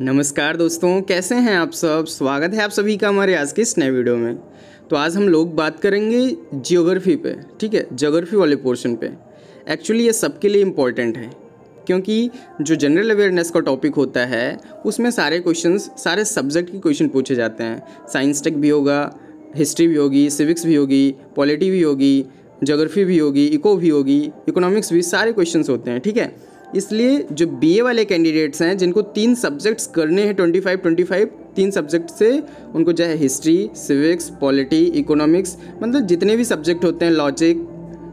नमस्कार दोस्तों कैसे हैं आप सब स्वागत है आप सभी का हमारे आज के इस नए वीडियो में तो आज हम लोग बात करेंगे जियोग्राफी पे ठीक है जोग्राफी वाले पोर्शन पे एक्चुअली ये सबके लिए इम्पोर्टेंट है क्योंकि जो जनरल अवेयरनेस का टॉपिक होता है उसमें सारे क्वेश्चन सारे सब्जेक्ट के क्वेश्चन पूछे जाते हैं साइंस टेक भी होगा हिस्ट्री भी होगी सिविक्स भी होगी पॉलिटी भी होगी जोग्राफी भी होगी इको भी होगी इकोनॉमिक्स भी सारे क्वेश्चन होते हैं ठीक है इसलिए जो ए वाले कैंडिडेट्स हैं जिनको तीन सब्जेक्ट्स करने हैं ट्वेंटी फाइव ट्वेंटी फाइव तीन सब्जेक्ट से उनको जो है हिस्ट्री सिविक्स पॉलिटी इकोनॉमिक्स मतलब जितने भी सब्जेक्ट होते हैं लॉजिक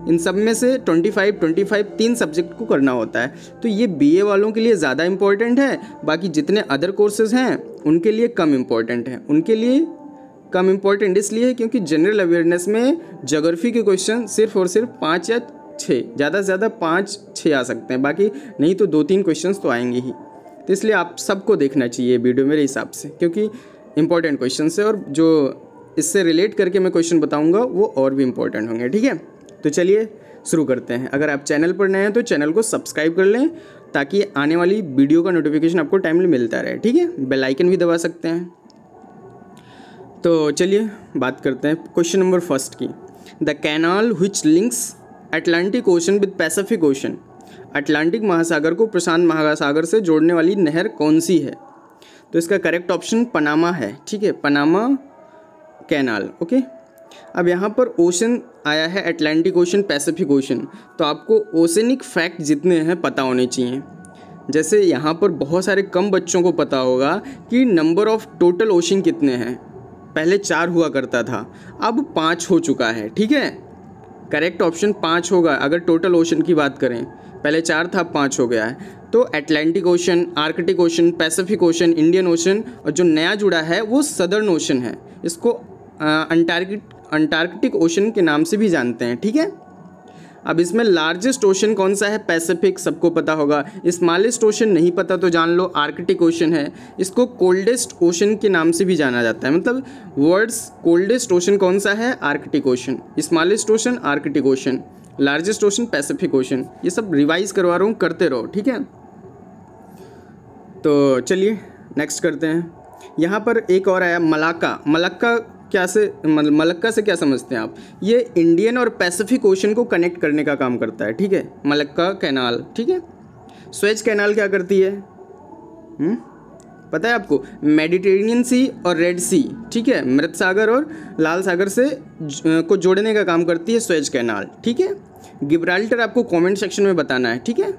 इन सब में से 25 25 तीन सब्जेक्ट को करना होता है तो ये बीए वालों के लिए ज़्यादा इम्पॉर्टेंट है बाकी जितने अदर कोर्सेज हैं उनके लिए कम इम्पॉर्टेंट है उनके लिए कम इम्पॉर्टेंट इसलिए है क्योंकि जनरल अवेयरनेस में जोग्राफी के क्वेश्चन सिर्फ और सिर्फ पाँच या छः ज़्यादा से ज़्यादा पाँच छः आ सकते हैं बाकी नहीं तो दो तीन क्वेश्चन तो आएंगे ही तो इसलिए आप सबको देखना चाहिए वीडियो मेरे हिसाब से क्योंकि इंपॉर्टेंट क्वेश्चन है और जो इससे रिलेट करके मैं क्वेश्चन बताऊँगा वो और भी इंपॉर्टेंट होंगे ठीक है तो चलिए शुरू करते हैं अगर आप चैनल पर नए हैं तो चैनल को सब्सक्राइब कर लें ताकि आने वाली वीडियो का नोटिफिकेशन आपको टाइमली मिलता रहे ठीक है बेल आइकन भी दबा सकते हैं तो चलिए बात करते हैं क्वेश्चन नंबर फर्स्ट की the canal which links Atlantic ocean with Pacific ocean Atlantic महासागर को प्रशांत महासागर से जोड़ने वाली नहर कौन सी है तो इसका करेक्ट ऑप्शन पनामा है ठीक है पनामा कैनाल ओके अब यहाँ पर ओशन आया है अटलांटिक ओशन पैसिफिक ओशन तो आपको ओशनिक फैक्ट जितने हैं पता होने चाहिए जैसे यहाँ पर बहुत सारे कम बच्चों को पता होगा कि नंबर ऑफ़ टोटल ओशन कितने हैं पहले चार हुआ करता था अब पाँच हो चुका है ठीक है करेक्ट ऑप्शन पाँच होगा अगर टोटल ओशन की बात करें पहले चार था पाँच हो गया है तो Atlantic ocean Arctic ocean Pacific ocean Indian ocean और जो नया जुड़ा है वो सदर्न ओशन है इसको अंटार्कटिक अंटार्कटिक ओशन के नाम से भी जानते हैं ठीक है अब इसमें लार्जेस्ट ओशन कौन सा है पैसिफिक सबको पता होगा स्मॉलेस्ट ओशन नहीं पता तो जान लो आर्कटिक ओशन है इसको कोल्डेस्ट ओशन के नाम से भी जाना जाता है मतलब वर्ल्ड्स कोल्डेस्ट ओशन कौन सा है Arctic ocean smallest ocean Arctic ocean largest ocean Pacific ocean ये सब रिवाइज करवा रहा हूँ करते रहो ठीक है तो चलिए नेक्स्ट करते हैं यहाँ पर एक और आया मलाका मलक्का क्या से मलक्का से क्या समझते हैं आप ये इंडियन और पैसिफिक ओशन को कनेक्ट करने का काम करता है ठीक है मलक्का कैनाल ठीक है स्वेज कैनाल क्या करती है हुँ? हम्म? पता है आपको मेडिटेरेनियन सी और रेड सी ठीक है मृत सागर और लाल सागर से को जोड़ने का काम करती है स्वेज कैनाल ठीक है गिब्राल्टर आपको कमेंट सेक्शन में बताना है ठीक है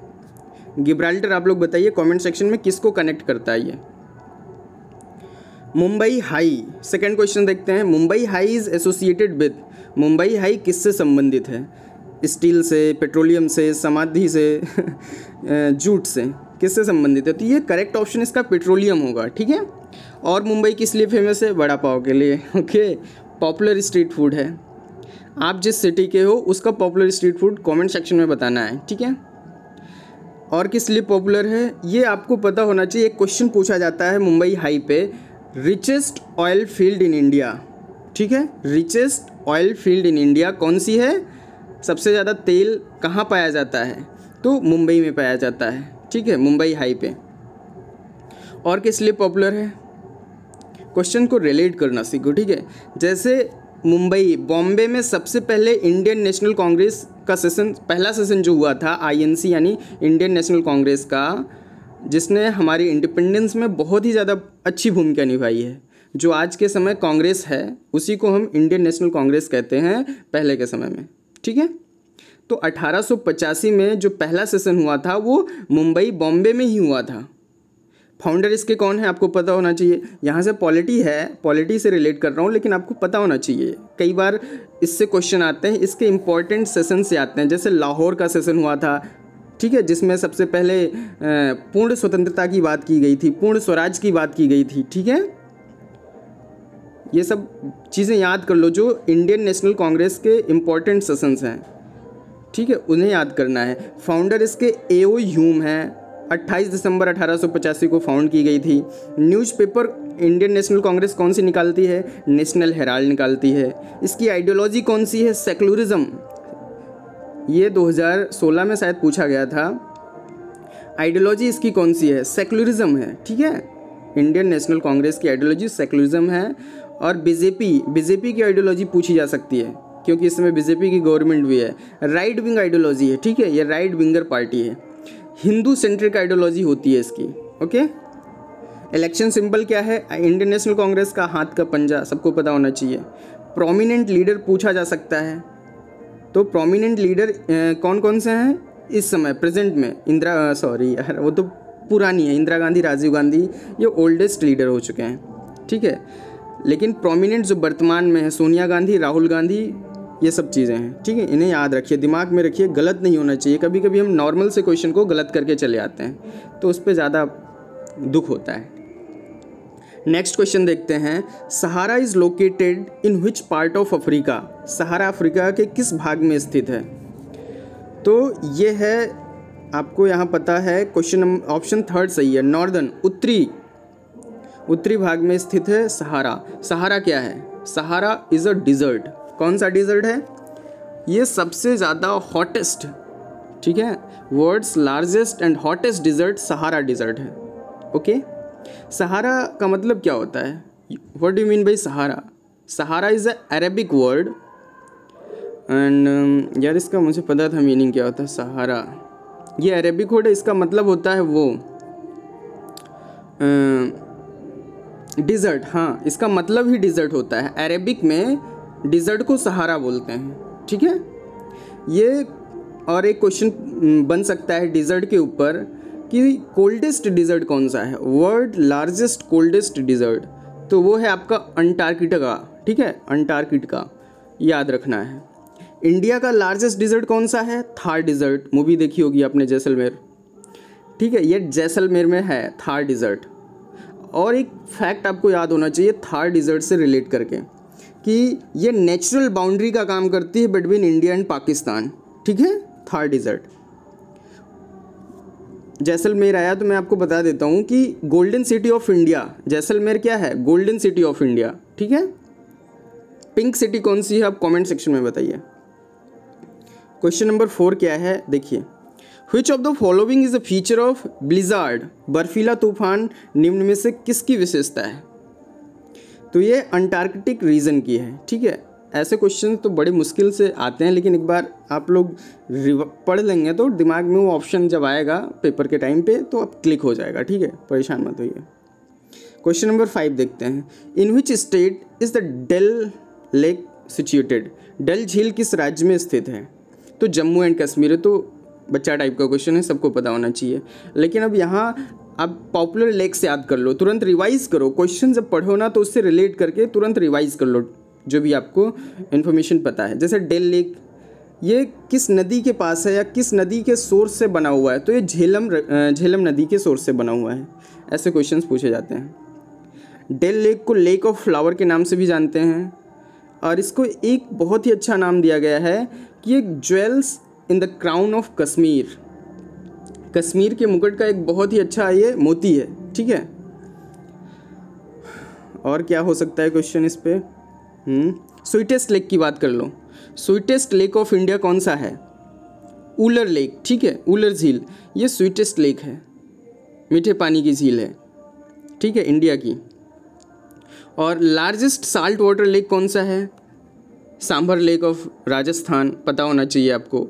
गिब्राल्टर आप लोग बताइए कमेंट सेक्शन में किसको कनेक्ट करता है ये मुंबई हाई सेकेंड क्वेश्चन देखते हैं Mumbai High is associated with Mumbai High किससे संबंधित है स्टील से पेट्रोलियम से समाधि से जूट से किससे संबंधित है तो ये करेक्ट ऑप्शन इसका पेट्रोलियम होगा ठीक है और मुंबई किस लिए फेमस है वड़ा पाव के लिए ओके पॉपुलर स्ट्रीट फूड है आप जिस सिटी के हो उसका popular street food comment section में बताना है ठीक है और किस लिए पॉपुलर है ये आपको पता होना चाहिए एक क्वेश्चन पूछा जाता है मुंबई हाई पे richest oil field in India ठीक है richest oil field in India कौन सी है सबसे ज़्यादा तेल कहाँ पाया जाता है तो मुंबई में पाया जाता है ठीक है मुंबई हाई पे और किस लिए पॉपुलर है क्वेश्चन को रिलेट करना सीखो ठीक है जैसे मुंबई बॉम्बे में सबसे पहले इंडियन नेशनल कांग्रेस का सेशन पहला सेशन जो हुआ था आईएनसी यानी इंडियन नेशनल कांग्रेस का जिसने हमारी इंडिपेंडेंस में बहुत ही ज़्यादा अच्छी भूमिका निभाई है जो आज के समय कांग्रेस है उसी को हम इंडियन नेशनल कांग्रेस कहते हैं पहले के समय में ठीक है तो 1885 में जो पहला सेशन हुआ था वो मुंबई बॉम्बे में ही हुआ था फाउंडर इसके कौन है आपको पता होना चाहिए यहाँ से पॉलिटी है पॉलिटी से रिलेट कर रहा हूँ लेकिन आपको पता होना चाहिए कई बार इससे क्वेश्चन आते हैं इसके इम्पॉर्टेंट सेशन से आते हैं जैसे लाहौर का सेशन हुआ था ठीक है जिसमें सबसे पहले पूर्ण स्वतंत्रता की बात की गई थी पूर्ण स्वराज की बात की गई थी ठीक है ये सब चीज़ें याद कर लो जो इंडियन नेशनल कांग्रेस के इम्पॉर्टेंट सेशंस हैं ठीक है उन्हें याद करना है फाउंडर इसके ए ओ ह्यूम हैं 28 दिसंबर अठारह को फाउंड की गई थी न्यूज़पेपर इंडियन नेशनल कांग्रेस कौन सी निकालती है नेशनल हेराल्ड निकालती है इसकी आइडियोलॉजी कौन सी है सेकुलरिज्म ये 2016 में शायद पूछा गया था आइडियोलॉजी इसकी कौन सी है सेकुलरिज्म है ठीक है इंडियन नेशनल कांग्रेस की आइडियोलॉजी सेकुलरिज्म है और बीजेपी बीजेपी की आइडियोलॉजी पूछी जा सकती है क्योंकि इस समय बीजेपी की गवर्नमेंट भी है राइट विंग आइडियोलॉजी है ठीक है ये राइट विंगर पार्टी है हिंदू सेंट्रिक आइडियोलॉजी होती है इसकी ओके इलेक्शन सिंबल क्या है इंडियन नेशनल कांग्रेस का हाथ का पंजा सबको पता होना चाहिए प्रोमिनेंट लीडर पूछा जा सकता है तो प्रोमिनेंट लीडर कौन कौन से हैं इस समय प्रेजेंट में इंदिरा सॉरी यार वो तो पुरानी है इंदिरा गांधी राजीव गांधी ये ओल्डेस्ट लीडर हो चुके हैं ठीक है लेकिन प्रोमिनेंट जो वर्तमान में है सोनिया गांधी राहुल गांधी ये सब चीज़ें हैं ठीक है इन्हें याद रखिए दिमाग में रखिए गलत नहीं होना चाहिए कभी कभी हम नॉर्मल से क्वेश्चन को गलत करके चले आते हैं तो उस पर ज़्यादा दुख होता है नेक्स्ट क्वेश्चन देखते हैं Sahara is located in which part of Africa Sahara Africa के किस भाग में स्थित है तो ये है आपको यहाँ पता है क्वेश्चन ऑप्शन थर्ड सही है नॉर्दर्न उत्तरी उत्तरी भाग में स्थित है सहारा सहारा क्या है सहारा इज़ अ डिज़र्ट कौन सा डिज़र्ट है ये सबसे ज़्यादा हॉटेस्ट ठीक है world's largest and hottest desert Sahara desert है ओके okay? सहारा का मतलब क्या होता है what do mean by Sahara Sahara is a Arabic word and यार इसका मुझे पता था मीनिंग क्या होता है सहारा ये अरेबिक वर्ड है इसका मतलब होता है वो डिज़र्ट um, हाँ इसका मतलब ही डिज़र्ट होता है अरेबिक में डिज़र्ट को सहारा बोलते हैं ठीक है ये और एक क्वेश्चन बन सकता है डिज़र्ट के ऊपर कि कोल्डेस्ट डिज़र्ट कौन सा है वर्ल्ड लार्जेस्ट कोल्डेस्ट डिज़र्ट तो वो है आपका अंटार्कटिका ठीक है अंटार्कटिका याद रखना है इंडिया का लार्जेस्ट डिज़र्ट कौन सा है थार डिज़र्ट मूवी देखी होगी आपने जैसलमेर ठीक है ये जैसलमेर में है थार डिज़र्ट और एक फैक्ट आपको याद होना चाहिए थार डिज़र्ट से रिलेट करके कि ये नेचुरल बाउंड्री का काम करती है बिटवीन इंडिया एंड पाकिस्तान ठीक है थार डिज़र्ट जैसलमेर आया तो मैं आपको बता देता हूँ कि golden city of India Jaisalmer क्या है गोल्डन सिटी ऑफ इंडिया ठीक है पिंक सिटी कौन सी है आप कमेंट सेक्शन में बताइए क्वेश्चन नंबर फोर क्या है देखिए which of the following is a feature of blizzard बर्फीला तूफान निम्न में से किसकी विशेषता है तो ये अंटार्कटिक रीजन की है ठीक है ऐसे क्वेश्चन तो बड़े मुश्किल से आते हैं लेकिन एक बार आप लोग पढ़ लेंगे तो दिमाग में वो ऑप्शन जब आएगा पेपर के टाइम पे तो अब क्लिक हो जाएगा ठीक है परेशान मत होइए क्वेश्चन नंबर फाइव देखते हैं in which state is the Dal lake situated Dal झील किस राज्य में स्थित है तो जम्मू एंड कश्मीर है तो बच्चा टाइप का क्वेश्चन है सबको पता होना चाहिए लेकिन अब यहाँ आप पॉपुलर लेक्स याद कर लो तुरंत रिवाइज़ करो क्वेश्चन जब पढ़ो ना तो उससे रिलेट करके तुरंत रिवाइज़ कर लो जो भी आपको इन्फॉर्मेशन पता है जैसे डेल लेक ये किस नदी के पास है या किस नदी के सोर्स से बना हुआ है तो ये झेलम झेलम नदी के सोर्स से बना हुआ है ऐसे क्वेश्चन पूछे जाते हैं डेल लेक को लेक ऑफ फ्लावर के नाम से भी जानते हैं और इसको एक बहुत ही अच्छा नाम दिया गया है कि ये jewels in the crown of Kashmir Kashmir के मुकुट का एक बहुत ही अच्छा ये मोती है ठीक है और क्या हो सकता है क्वेश्चन इस पर हम्म, स्वीटेस्ट लेक की बात कर लो स्वीटेस्ट लेक ऑफ इंडिया कौन सा है उलर लेक ठीक है उलर झील ये स्वीटेस्ट लेक है मीठे पानी की झील है ठीक है इंडिया की और लार्जेस्ट साल्ट वाटर लेक कौन सा है सांभर लेक ऑफ राजस्थान पता होना चाहिए आपको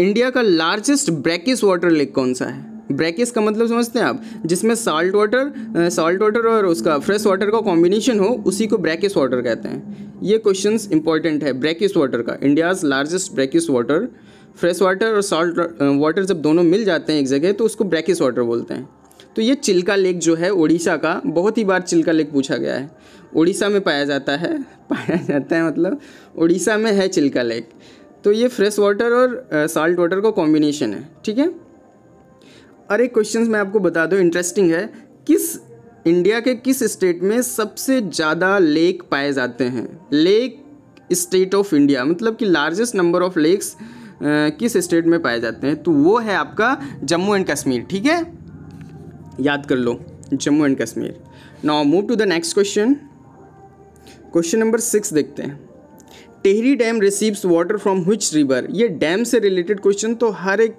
इंडिया का लार्जेस्ट ब्रैकिस वाटर लेक कौन सा है ब्रैकेस का मतलब समझते हैं आप जिसमें साल्ट वाटर साल्ट वाटर और उसका फ्रेश वाटर का कॉम्बिनेशन हो उसी को ब्रैकेस वाटर कहते हैं ये क्वेश्चन इंपॉर्टेंट है ब्रैकिस वाटर का India's largest brackish water fresh water और साल्ट वाटर जब दोनों मिल जाते हैं एक जगह तो उसको ब्रैकिस वाटर बोलते हैं तो ये चिल्का लेक जो है उड़ीसा का बहुत ही बार चिल्का लेक पूछा गया है उड़ीसा में पाया जाता है पाया जाता है मतलब उड़ीसा में है चिल्का लेक तो ये फ्रेश वाटर और साल्ट वाटर का कॉम्बिनेशन है ठीक है अरे क्वेश्चंस क्वेश्चन मैं आपको बता दूँ इंटरेस्टिंग है किस इंडिया के किस स्टेट में सबसे ज़्यादा लेक पाए जाते हैं लेक स्टेट ऑफ इंडिया मतलब कि लार्जेस्ट नंबर ऑफ लेक्स किस स्टेट में पाए जाते हैं तो वो है आपका जम्मू एंड कश्मीर ठीक है याद कर लो Jammu and Kashmir now move to the next question question number six देखते हैं Tehri dam receives water from which river ये डैम से रिलेटेड क्वेश्चन तो हर एक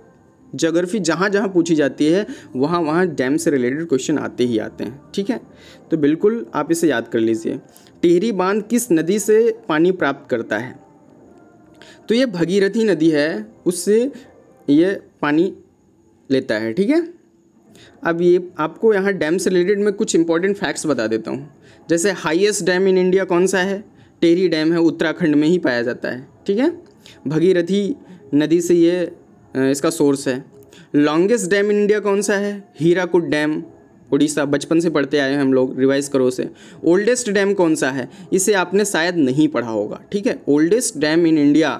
जोग्राफी जहाँ जहाँ पूछी जाती है वहाँ वहाँ डैम से रिलेटेड क्वेश्चन आते ही आते हैं ठीक है तो बिल्कुल आप इसे याद कर लीजिए टिहरी बांध किस नदी से पानी प्राप्त करता है तो ये भगीरथी नदी है उससे ये पानी लेता है ठीक है अब ये आपको यहाँ डैम से रिलेटेड मैं कुछ इंपॉर्टेंट फैक्ट्स बता देता हूँ जैसे हाईएस्ट डैम इन इंडिया कौन सा है टेरी डैम है उत्तराखंड में ही पाया जाता है ठीक है भगीरथी नदी से ये इसका सोर्स है लॉन्गेस्ट डैम इन इंडिया कौन सा है हीराकुड डैम उड़ीसा बचपन से पढ़ते आए हैं हम लोग रिवाइज करो से ओल्डेस्ट डैम कौन सा है इसे आपने शायद नहीं पढ़ा होगा ठीक है oldest dam in India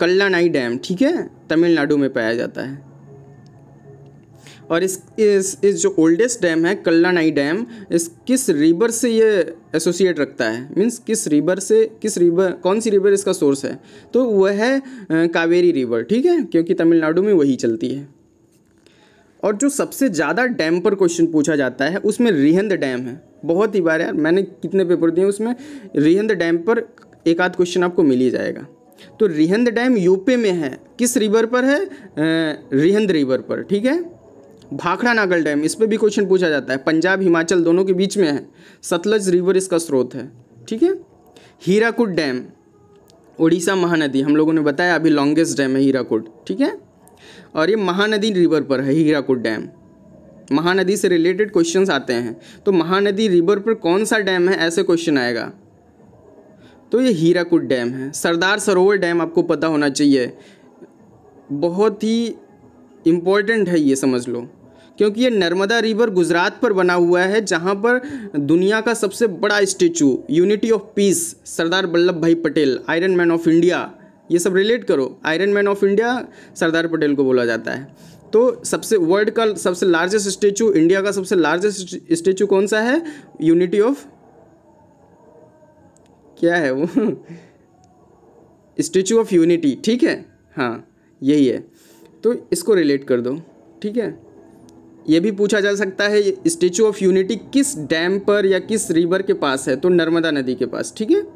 Kallanai dam ठीक है तमिलनाडु में पाया जाता है और इस इस, इस जो ओल्डेस्ट डैम है कल्ला नाई डैम इस किस रिवर से ये एसोसिएट रखता है मीन्स किस रिवर से किस रिवर कौन सी रिवर इसका सोर्स है तो वह है कावेरी रिवर ठीक है क्योंकि तमिलनाडु में वही चलती है और जो सबसे ज़्यादा डैम पर क्वेश्चन पूछा जाता है उसमें रिहंद डैम है बहुत ही बार यार मैंने कितने पेपर दिए उसमें रिहंद डैम पर एक आध क्वेश्चन आपको मिल ही जाएगा तो रिहंद डैम यूपी में है किस रिवर पर है रिहंद रिवर पर ठीक है भाखड़ा नागल डैम इस पर भी क्वेश्चन पूछा जाता है पंजाब हिमाचल दोनों के बीच में है सतलज रिवर इसका स्रोत है ठीक है हीराकुट डैम उड़ीसा महानदी हम लोगों ने बताया अभी लॉन्गेस्ट डैम है हीराकुट ठीक है और ये महानदी रिवर पर है हीराकुट डैम महानदी से रिलेटेड क्वेश्चन आते हैं तो महानदी रिवर पर कौन सा डैम है ऐसे क्वेश्चन आएगा तो ये हीराकुट डैम है सरदार सरोवर डैम आपको पता होना चाहिए बहुत ही इम्पोर्टेंट है ये समझ लो क्योंकि ये नर्मदा रिवर गुजरात पर बना हुआ है जहाँ पर दुनिया का सबसे बड़ा statue unity of peace Sardar Vallabh Bhai Patel iron man of India ये सब रिलेट करो iron man of India Sardar Patel को बोला जाता है तो सबसे वर्ल्ड का सबसे लार्जेस्ट स्टेचू इंडिया का सबसे लार्जेस्ट स्टेचू कौन सा है यूनिटी ऑफ क्या है वो स्टेचू ऑफ यूनिटी ठीक है हाँ यही है तो इसको रिलेट कर दो ठीक है ये भी पूछा जा सकता है स्टेचू ऑफ यूनिटी किस डैम पर या किस रिवर के पास है तो नर्मदा नदी के पास ठीक है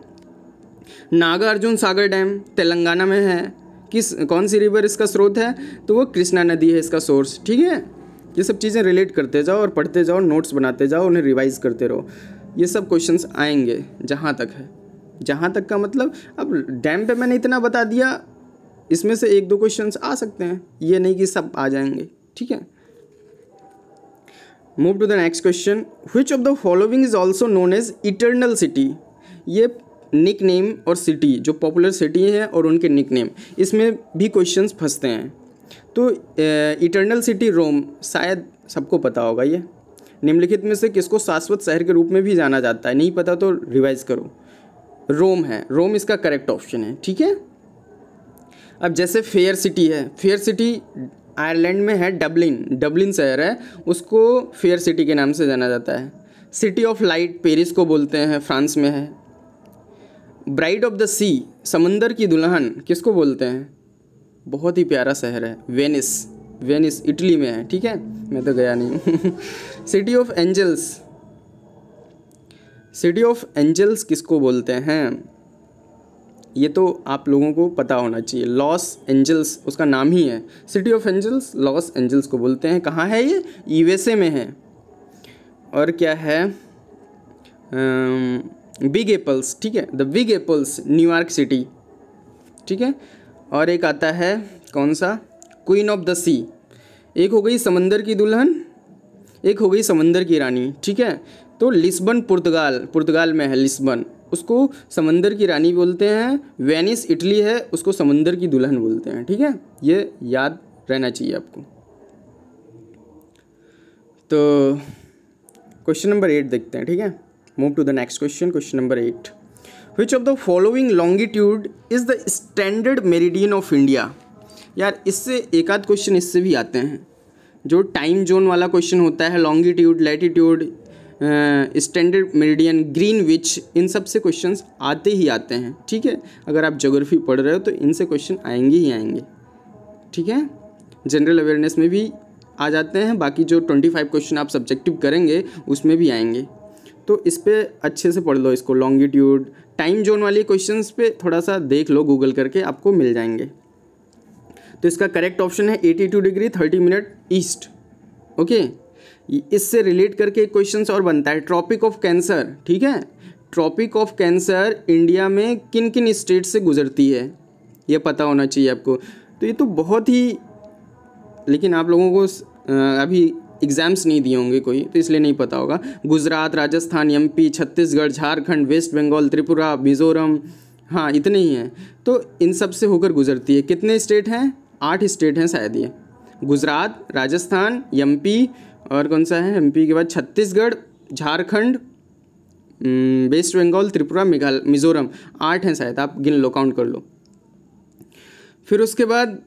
नागार्जुन सागर डैम तेलंगाना में है किस कौन सी रिवर इसका स्रोत है तो वो कृष्णा नदी है इसका सोर्स ठीक है ये सब चीज़ें रिलेट करते जाओ और पढ़ते जाओ नोट्स बनाते जाओ उन्हें रिवाइज करते रहो ये सब क्वेश्चंस आएंगे जहाँ तक है जहाँ तक का मतलब अब डैम पे मैंने इतना बता दिया इसमें से एक दो क्वेश्चंस आ सकते हैं ये नहीं कि सब आ जाएंगे ठीक है move to the next question which of the following is also known as eternal city ये निक नेम और सिटी जो पॉपुलर सिटी हैं और उनके निक नेम इसमें भी क्वेश्चंस फंसते हैं तो इटर्नल सिटी रोम शायद सबको पता होगा ये निम्नलिखित में से किसको शाश्वत शहर के रूप में भी जाना जाता है नहीं पता तो रिवाइज करो रोम है रोम इसका करेक्ट ऑप्शन है ठीक है अब जैसे फेयर सिटी है फेयर सिटी आयरलैंड में है डबलिन डबलिन शहर है उसको फेयर सिटी के नाम से जाना जाता है सिटी ऑफ लाइट पेरिस को बोलते हैं फ्रांस में है ब्राइड ऑफ द सी समंदर की दुल्हन किसको बोलते हैं बहुत ही प्यारा शहर है वेनिस वेनिस इटली में है ठीक है मैं तो गया नहीं हूँ city of angels city of angels किसको बोलते हैं ये तो आप लोगों को पता होना चाहिए लॉस एंजल्स उसका नाम ही है city of angels Los Angeles को बोलते हैं कहाँ है ये यूएसए में है और क्या है बिग एपल्स ठीक है the big apples New York city ठीक है और एक आता है कौन सा क्वीन ऑफ द सी एक हो गई समंदर की दुल्हन एक हो गई समंदर की रानी ठीक है तो लिस्बन पुर्तगाल पुर्तगाल में है लिस्बन उसको समंदर की रानी बोलते हैं वेनिस इटली है उसको समंदर की दुल्हन बोलते हैं ठीक है ये याद रहना चाहिए आपको तो क्वेश्चन नंबर एट देखते हैं ठीक है move to the next question question number eight which of the following longitude is the standard meridian of India यार इससे एक आध क्वेश्चन इससे भी आते हैं जो टाइम जोन वाला क्वेश्चन होता है longitude latitude standard meridian Greenwich इन सब से क्वेश्चन आते ही आते हैं ठीक है अगर आप जोग्राफी पढ़ रहे हो तो इनसे क्वेश्चन आएंगे ही आएंगे ठीक है जनरल अवेयरनेस में भी आ जाते हैं बाकी जो ट्वेंटी फाइव क्वेश्चन आप सब्जेक्टिव करेंगे उसमें भी आएंगे तो इस पर अच्छे से पढ़ लो इसको लॉन्गिट्यूड टाइम जोन वाले क्वेश्चन पर थोड़ा सा देख लो गूगल करके आपको मिल जाएंगे तो इसका करेक्ट ऑप्शन है eighty two degree thirty minute east okay इससे रिलेट करके क्वेश्चन और बनता है ट्रॉपिक ऑफ कैंसर ठीक है ट्रॉपिक ऑफ कैंसर इंडिया में किन किन स्टेट से गुजरती है यह पता होना चाहिए आपको तो ये तो बहुत ही लेकिन आप लोगों को अभी एग्ज़ाम्स नहीं दिए होंगे कोई तो इसलिए नहीं पता होगा गुजरात राजस्थान एम छत्तीसगढ़ झारखंड वेस्ट बंगाल त्रिपुरा मिज़ोरम हाँ इतने ही हैं तो इन सब से होकर गुजरती है कितने स्टेट हैं आठ स्टेट हैं शायद ये गुजरात राजस्थान एमपी और कौन सा है पी के बाद छत्तीसगढ़ झारखंड वेस्ट बंगाल त्रिपुरा मेघालय मिजोरम आठ हैं शायद आप गिन लो काउंट कर लो फिर उसके बाद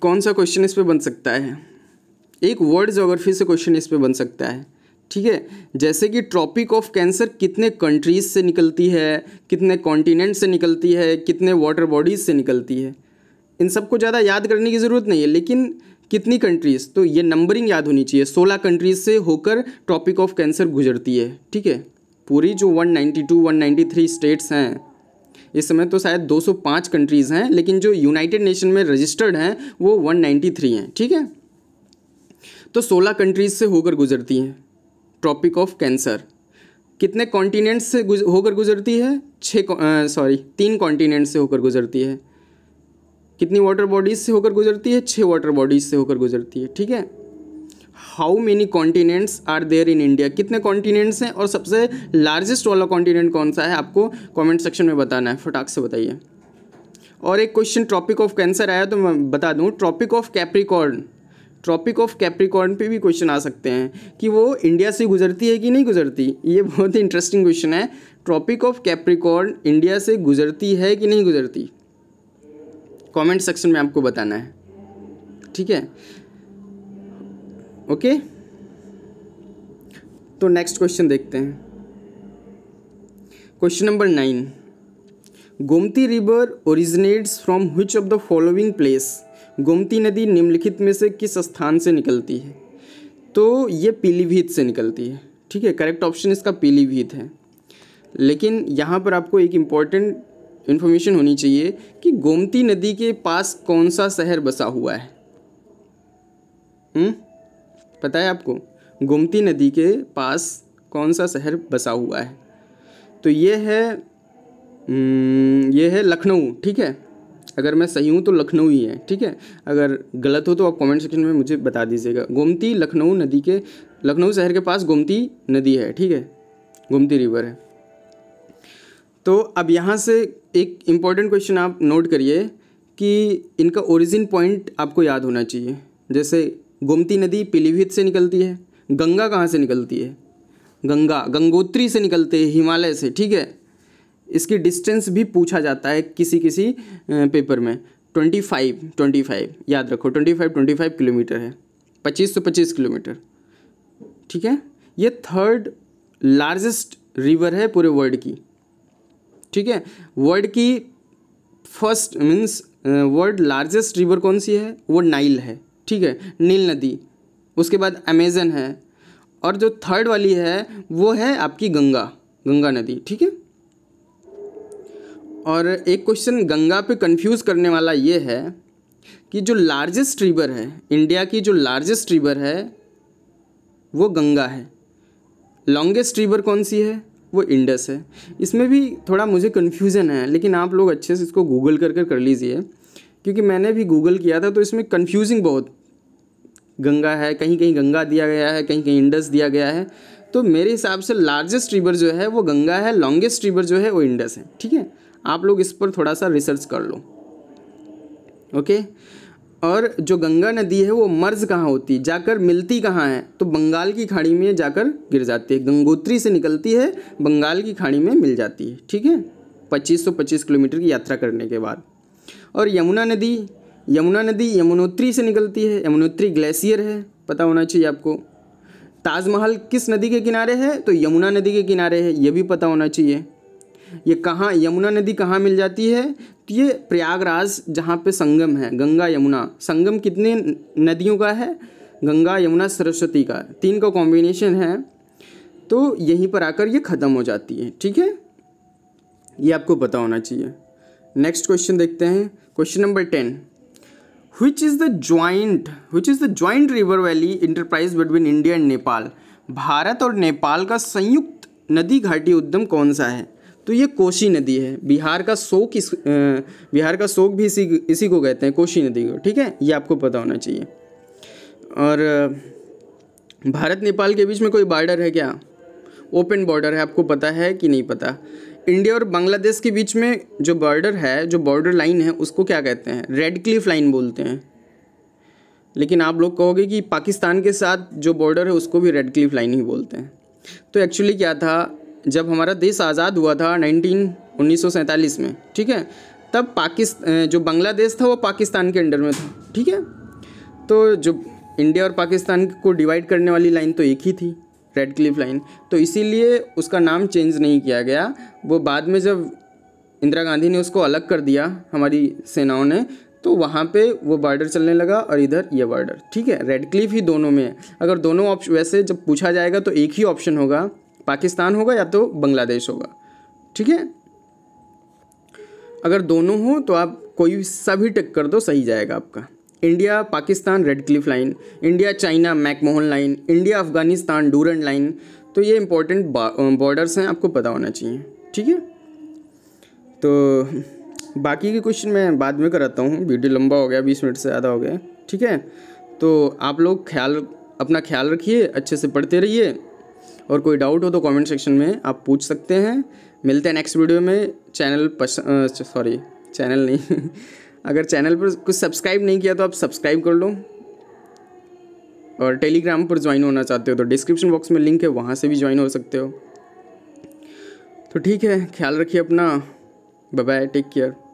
कौन सा क्वेश्चन इस पर बन सकता है एक वर्ल्ड जोग्राफी से क्वेश्चन इस पर बन सकता है ठीक है जैसे कि ट्रॉपिक ऑफ कैंसर कितने कंट्रीज से निकलती है कितने कॉन्टिनेंट से निकलती है कितने वाटर बॉडीज से निकलती है इन सबको ज़्यादा याद करने की ज़रूरत नहीं है लेकिन कितनी कंट्रीज़ तो ये नंबरिंग याद होनी चाहिए सोलह कंट्रीज़ से होकर ट्रॉपिक ऑफ कैंसर गुजरती है ठीक है पूरी जो 192 193 स्टेट्स हैं इस समय तो शायद 205 कंट्रीज़ हैं लेकिन जो यूनाइटेड नेशन में रजिस्टर्ड हैं वो 193 हैं ठीक है तो 16 कंट्रीज़ से होकर गुजरती हैं ट्रॉपिक ऑफ कैंसर कितने कॉन्टिनेंट से गुज, होकर गुजरती है छः सॉरी तीन कॉन्टिनेंट से होकर गुजरती है कितनी वाटर बॉडीज से होकर गुजरती है छः वाटर बॉडीज से होकर गुजरती है ठीक है how many continents are there in India कितने कॉन्टिनेंट्स हैं और सबसे लार्जेस्ट वाला कॉन्टिनेंट कौन सा है आपको कॉमेंट सेक्शन में बताना है फटाक से बताइए और एक क्वेश्चन ट्रॉपिक ऑफ कैंसर आया तो मैं बता दूँ tropic of capricorn tropic of capricorn पे भी क्वेश्चन आ सकते हैं कि वो इंडिया से गुजरती है कि नहीं गुजरती ये बहुत ही इंटरेस्टिंग क्वेश्चन है ट्रॉपिक ऑफ कैप्रिकॉर्न इंडिया से गुजरती है कि नहीं गुजरती कमेंट सेक्शन में आपको बताना है ठीक है ओके तो नेक्स्ट क्वेश्चन देखते हैं question number nine Gomti river originates from which of the following place Gomti नदी निम्नलिखित में से किस स्थान से निकलती है तो ये पीलीभीत से निकलती है ठीक है करेक्ट ऑप्शन इसका पीलीभीत है लेकिन यहाँ पर आपको एक इम्पॉर्टेंट इन्फॉर्मेशन होनी चाहिए कि गोमती नदी के पास कौन सा शहर बसा हुआ है हुँ? हम्म? पता है आपको गोमती नदी के पास कौन सा शहर बसा हुआ है तो ये है हम्म, ये है लखनऊ ठीक है अगर मैं सही हूँ तो लखनऊ ही है ठीक है अगर गलत हो तो आप कमेंट सेक्शन में मुझे बता दीजिएगा गोमती लखनऊ नदी के लखनऊ शहर के पास गोमती नदी है ठीक है गोमती रिवर है तो अब यहाँ से एक इम्पॉर्टेंट क्वेश्चन आप नोट करिए कि इनका ओरिजिन पॉइंट आपको याद होना चाहिए जैसे गोमती नदी पीलीभीत से निकलती है गंगा कहाँ से निकलती है गंगा गंगोत्री से निकलते हैं हिमालय से ठीक है इसकी डिस्टेंस भी पूछा जाता है किसी किसी पेपर में ट्वेंटी फाइव ट्वेंटी फाइव याद रखो twenty five twenty five kilometre है पच्चीस सौ पच्चीस किलोमीटर ठीक है ये थर्ड लार्जेस्ट रिवर है पूरे वर्ल्ड की ठीक है वर्ल्ड की first means world largest river कौन सी है वो नाइल है ठीक है नील नदी उसके बाद अमेजन है और जो थर्ड वाली है वो है आपकी गंगा गंगा नदी ठीक है और एक क्वेश्चन गंगा पे कंफ्यूज करने वाला ये है कि जो लार्जेस्ट रिवर है इंडिया की जो लार्जेस्ट रिवर है वो गंगा है लॉन्गेस्ट रिवर कौन सी है वो इंडस है इसमें भी थोड़ा मुझे कन्फ्यूज़न है लेकिन आप लोग अच्छे से इसको गूगल कर कर कर लीजिए क्योंकि मैंने भी गूगल किया था तो इसमें कन्फ्यूजिंग बहुत गंगा है कहीं कहीं गंगा दिया गया है कहीं कहीं इंडस दिया गया है तो मेरे हिसाब से लार्जेस्ट रिवर जो है वो गंगा है लॉन्गेस्ट रिवर जो है वो इंडस है ठीक है आप लोग इस पर थोड़ा सा रिसर्च कर लो ओके और जो गंगा नदी है वो मर्ज कहाँ होती है जाकर मिलती कहाँ है तो बंगाल की खाड़ी में जाकर गिर जाती है गंगोत्री से निकलती है बंगाल की खाड़ी में मिल जाती है ठीक है 2525 किलोमीटर की यात्रा करने के बाद और यमुना नदी यमुना नदी यमुनोत्री से निकलती है यमुनोत्री ग्लेशियर है पता होना चाहिए आपको ताजमहल किस नदी के किनारे है तो यमुना नदी के किनारे है ये भी पता होना चाहिए ये कहाँ यमुना नदी कहाँ मिल जाती है तो ये प्रयागराज जहाँ पे संगम है गंगा यमुना संगम कितने नदियों का है गंगा यमुना सरस्वती का तीन का कॉम्बिनेशन है तो यहीं पर आकर ये ख़त्म हो जाती है ठीक है ये आपको पता होना चाहिए नेक्स्ट क्वेश्चन देखते हैं question number ten which is the joint which is the joint river valley enterprise between India and Nepal Bharat और नेपाल का संयुक्त नदी घाटी उद्यम कौन सा है तो ये कोशी नदी है बिहार का शोक इस बिहार का शोक भी इसी इसी को कहते हैं कोशी नदी को ठीक है ये आपको पता होना चाहिए और भारत नेपाल के बीच में कोई बॉर्डर है क्या ओपन बॉर्डर है आपको पता है कि नहीं पता इंडिया और बांग्लादेश के बीच में जो बॉर्डर है जो बॉर्डर लाइन है उसको क्या कहते हैं रेड क्लिफ लाइन बोलते हैं लेकिन आप लोग कहोगे कि पाकिस्तान के साथ जो बॉर्डर है उसको भी रेड क्लिफ लाइन ही बोलते हैं तो एक्चुअली क्या था जब हमारा देश आज़ाद हुआ था नाइनटीन उन्नीस में ठीक है तब पाकिस्तान जो बांग्लादेश था वो पाकिस्तान के अंडर में था ठीक है तो जो इंडिया और पाकिस्तान को डिवाइड करने वाली लाइन तो एक ही थी रेड क्लिफ लाइन तो इसीलिए उसका नाम चेंज नहीं किया गया वो बाद में जब इंदिरा गांधी ने उसको अलग कर दिया हमारी सेनाओं ने तो वहाँ पे वो बॉर्डर चलने लगा और इधर ये बॉर्डर ठीक है रेड क्लिफ ही दोनों में है अगर दोनों ऑप्शन वैसे जब पूछा जाएगा तो एक ही ऑप्शन होगा पाकिस्तान होगा या तो बांग्लादेश होगा ठीक है अगर दोनों हो तो आप कोई सभी टिक कर दो सही जाएगा आपका India Pakistan Radcliffe line India China McMahon line India Afghanistan Durand line तो ये इम्पोर्टेंट बॉर्डर्स हैं आपको पता होना चाहिए ठीक है तो बाकी के क्वेश्चन मैं बाद में कराता हूँ वीडियो लंबा हो गया बीस मिनट से ज़्यादा हो गया ठीक है तो आप लोग ख्याल अपना ख्याल रखिए अच्छे से पढ़ते रहिए और कोई डाउट हो तो कमेंट सेक्शन में आप पूछ सकते हैं मिलते हैं नेक्स्ट वीडियो में चैनल सॉरी चैनल नहीं अगर चैनल पर कुछ सब्सक्राइब नहीं किया तो आप सब्सक्राइब कर लो और टेलीग्राम पर ज्वाइन होना चाहते हो तो डिस्क्रिप्शन बॉक्स में लिंक है वहाँ से भी ज्वाइन हो सकते हो तो ठीक है ख्याल रखिए अपना बाय बाय टेक केयर